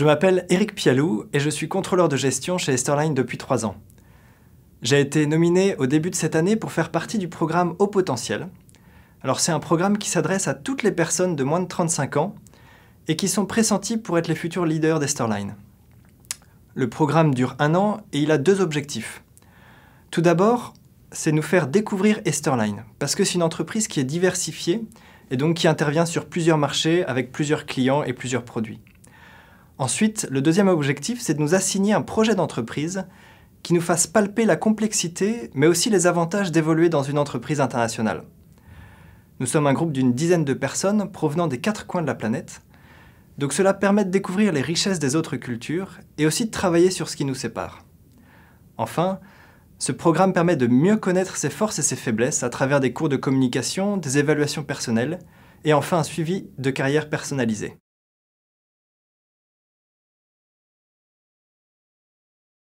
Je m'appelle Eric Pialou et je suis contrôleur de gestion chez Esterline depuis trois ans. J'ai été nominé au début de cette année pour faire partie du programme Haut Potentiel. Alors c'est un programme qui s'adresse à toutes les personnes de moins de 35 ans et qui sont pressenties pour être les futurs leaders d'Esterline. Le programme dure un an et il a deux objectifs. Tout d'abord, c'est nous faire découvrir Esterline, parce que c'est une entreprise qui est diversifiée et donc qui intervient sur plusieurs marchés avec plusieurs clients et plusieurs produits. Ensuite, le deuxième objectif, c'est de nous assigner un projet d'entreprise qui nous fasse palper la complexité, mais aussi les avantages d'évoluer dans une entreprise internationale. Nous sommes un groupe d'une dizaine de personnes provenant des quatre coins de la planète, donc cela permet de découvrir les richesses des autres cultures et aussi de travailler sur ce qui nous sépare. Enfin, ce programme permet de mieux connaître ses forces et ses faiblesses à travers des cours de communication, des évaluations personnelles et enfin un suivi de carrière personnalisée.